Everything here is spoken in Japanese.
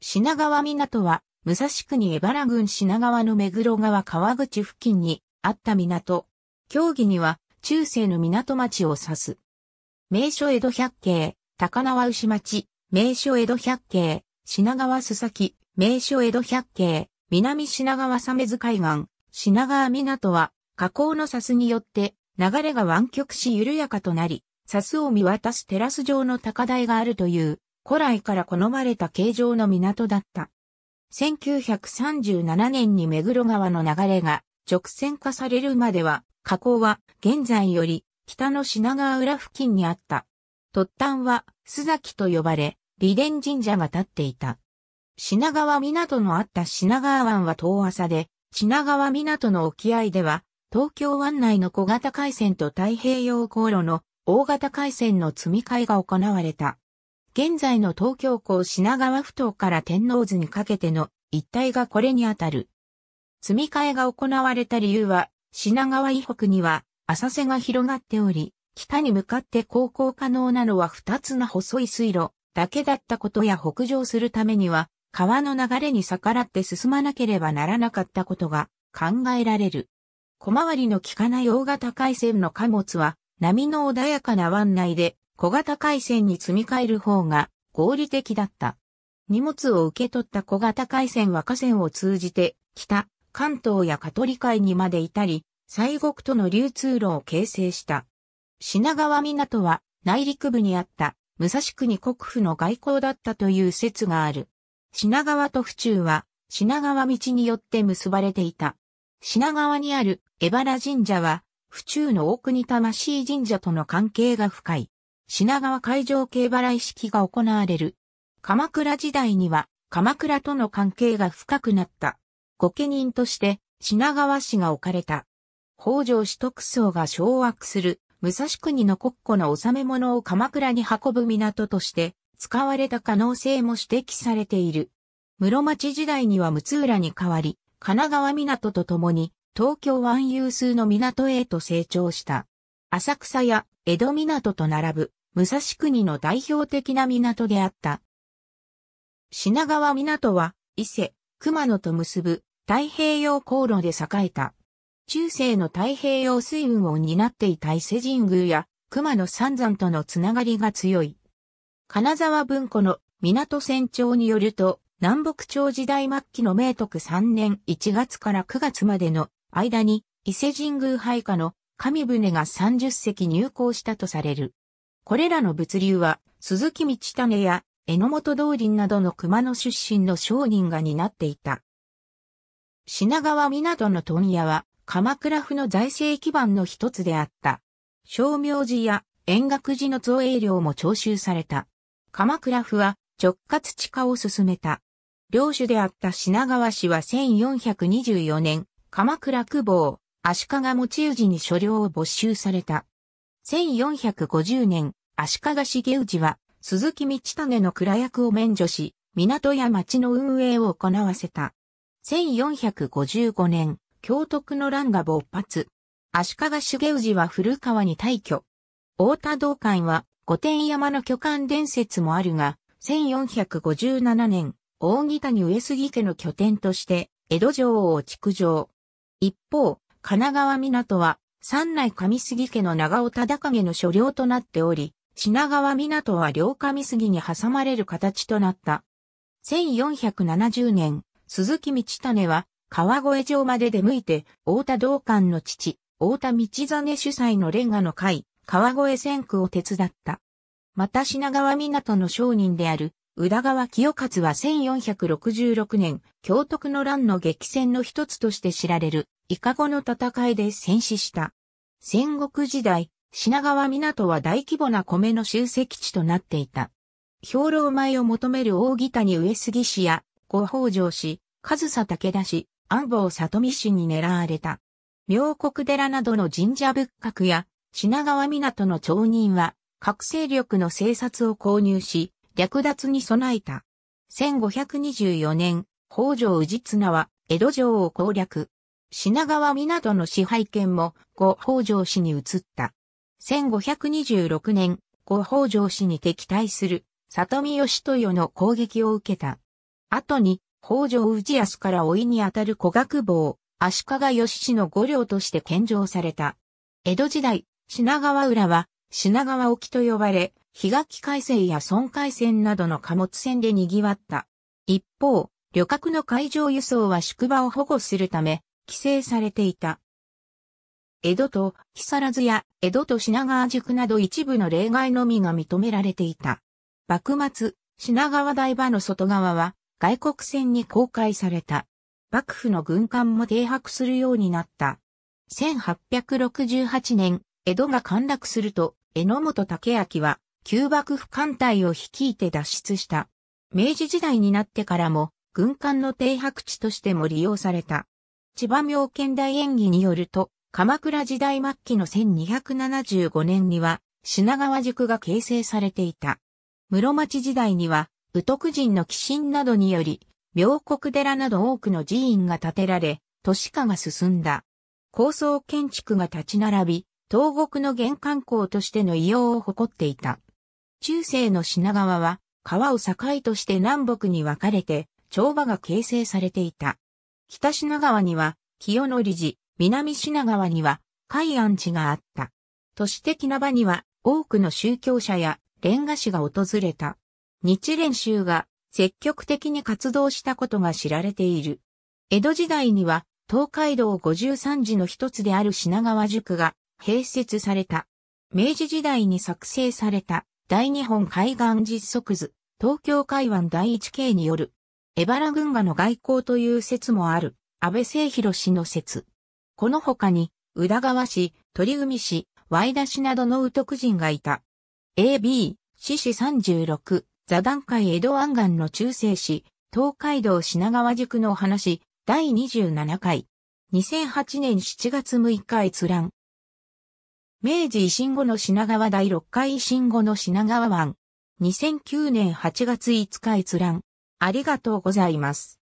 品川港は、武蔵国江原郡品川の目黒川川口付近にあった港。競技には、中世の港町を指す。名所江戸百景、高輪牛町、名所江戸百景、品川須崎、名所江戸百景、南品川鮫津海岸、品川港は、河口の砂州によって、流れが湾曲し緩やかとなり、砂州を見渡すテラス状の高台があるという古来から好まれた形状の港だった。1937年に目黒川の流れが直線化されるまでは、河口は現在より北の品川浦付近にあった。突端は須崎と呼ばれ、離殿神社が建っていた。品川港のあった品川湾は遠浅で、品川港の沖合では、東京湾内の小型海線と太平洋航路の大型海線の積み替えが行われた。現在の東京港品川埠頭から天王洲にかけての一帯がこれにあたる。積み替えが行われた理由は、品川以北には浅瀬が広がっており、北に向かって航行可能なのは二つの細い水路だけだったことや北上するためには、川の流れに逆らって進まなければならなかったことが考えられる。小回りの効かない大型海線の貨物は、波の穏やかな湾内で小型回線に積み替える方が合理的だった。荷物を受け取った小型回線は河川を通じて、北、関東や香取海にまでいたり、西国との流通路を形成した。品川港は内陸部にあった武蔵国国府の外交だったという説がある。品川と府中は品川道によって結ばれていた。品川にある江原神社は府中の大国魂神社との関係が深い。品川海上競馬来式が行われる。鎌倉時代には鎌倉との関係が深くなった。御家人として品川市が置かれた。北条氏徳宗が掌握する武蔵国の国庫の納め物を鎌倉に運ぶ港として使われた可能性も指摘されている。室町時代には六浦に代わり、神奈川港とともに東京湾有数の港へと成長した。浅草や江戸港と並ぶ武蔵国の代表的な港であった。品川港は、伊勢、熊野と結ぶ太平洋航路で栄えた。中世の太平洋水運を担っていた伊勢神宮や熊野三山とのつながりが強い。金沢文庫の港船長によると、南北朝時代末期の明徳3年1月から9月までの間に伊勢神宮配下の神船が30隻入港したとされる。これらの物流は、鈴木道種や榎本道林などの熊野出身の商人が担っていた。品川港の問屋は、鎌倉府の財政基盤の一つであった。商名寺や円楽寺の造営料も徴収された。鎌倉府は直轄地下を進めた。領主であった品川氏は1424年、鎌倉久保、足利持氏に所領を没収された。1450年、足利茂氏は、鈴木道種の蔵役を免除し、港や町の運営を行わせた。1455年、京徳の乱が勃発。足利茂氏は古川に退去。大田道館は御殿山の巨漢伝説もあるが、1457年、大木谷上杉家の拠点として、江戸城を築城。一方、神奈川港は、三内上杉家の長尾忠景の所領となっており、品川港は両上杉に挟まれる形となった。1470年、鈴木道種は川越城まで出向いて、太田道館の父、太田道真主催のレンガの会、川越戦区を手伝った。また品川港の商人である、宇田川清勝は1466年、京徳の乱の激戦の一つとして知られる、イカゴの戦いで戦死した。戦国時代、品川港は大規模な米の集積地となっていた。兵糧米を求める大木谷上杉氏や、五北条氏、上佐武田氏、安房里美氏に狙われた。妙国寺などの神社仏閣や、品川港の町人は、核勢力の政策を購入し、略奪に備えた。1524年、北条氏綱は、江戸城を攻略。品川港の支配権も、五北条氏に移った。1526年、ご北条氏に敵対する、里見義豊の攻撃を受けた。後に、北条氏康から老いにあたる小学坊、足利義氏の五領として献上された。江戸時代、品川浦は、品川沖と呼ばれ、日垣海戦や村海戦などの貨物船で賑わった。一方、旅客の海上輸送は宿場を保護するため、規制されていた。江戸と木更津や江戸と品川宿など一部の例外のみが認められていた。幕末、品川台場の外側は外国船に公開された。幕府の軍艦も停泊するようになった。1868年、江戸が陥落すると、榎本武明は、旧幕府艦隊を率いて脱出した。明治時代になってからも、軍艦の停泊地としても利用された。千葉妙見大演義によると、鎌倉時代末期の1275年には品川宿が形成されていた。室町時代には、宇徳人の寄進などにより、妙国寺など多くの寺院が建てられ、都市化が進んだ。高層建築が立ち並び、東国の玄関港としての異様を誇っていた。中世の品川は、川を境として南北に分かれて、町場が形成されていた。北品川には、清則寺、南品川には海安地があった。都市的な場には多くの宗教者や連ガ師が訪れた。日蓮宗が積極的に活動したことが知られている。江戸時代には東海道五十三寺の一つである品川宿が併設された。明治時代に作成された大日本海岸実測図、東京海湾第一系による、エバラ群馬の外交という説もある、安倍聖弘氏の説。この他に、宇田川市、鳥海市、ワイダ市などの宇徳人がいた。AB、市三36、座談会江戸湾岸の中世市、東海道品川宿のお話、第27回。2008年7月6日閲覧。明治維新後の品川第6回維新後の品川湾。2009年8月5日閲覧。ありがとうございます。